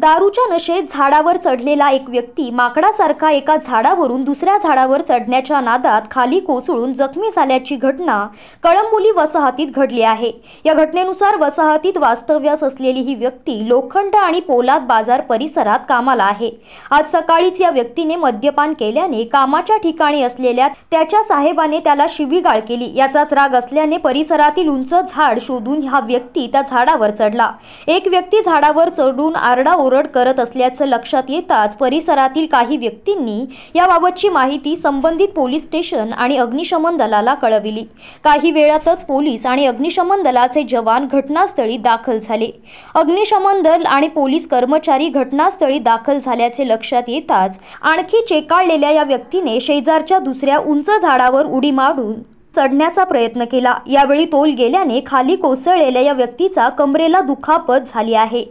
दारूच्या नशेत झाडावर चढलेला एक व्यक्ती माकडासारखा एका झाडावरून दुसऱ्या झाडावर चढण्याच्या नादात खाली कोसळून जखमी झाल्याची घटना कळंबोली वसाहतीत घडली आहे या घटनेनुसार वसाहतीत वास्तव्यास असलेली ही व्यक्ती लोखंड आणि पोलाद बाजार परिसरात कामाला आहे आज सकाळीच या व्यक्तीने मद्यपान केल्याने कामाच्या ठिकाणी असलेल्या त्याच्या साहेबाने त्याला शिवीगाळ केली याचाच राग असल्याने परिसरातील उंच झाड शोधून हा व्यक्ती त्या झाडावर चढला एक व्यक्ती झाडावर चढून आरडा ओरड करत असल्याचं लक्षात येताच परिसरातील काही व्यक्तींनी याबाबतची माहिती संबंधित पोलीस स्टेशन आणि अग्निशमन दलाला कळविली काही वेळातच पोलीस आणि अग्निशमन दलाचे जवान घटनास्थळी दाखल झाले अग्निशमन दल आणि पोलीस कर्मचारी घटनास्थळी दाखल झाल्याचे लक्षात येताच आणखी चेकाळलेल्या या व्यक्तीने शेजारच्या दुसऱ्या उंच झाडावर उडी मारून चढण्याचा प्रयत्न केला यावेळी तोल गेल्याने खाली कोसळलेल्या या व्यक्तीचा कमरेला दुखापत झाली आहे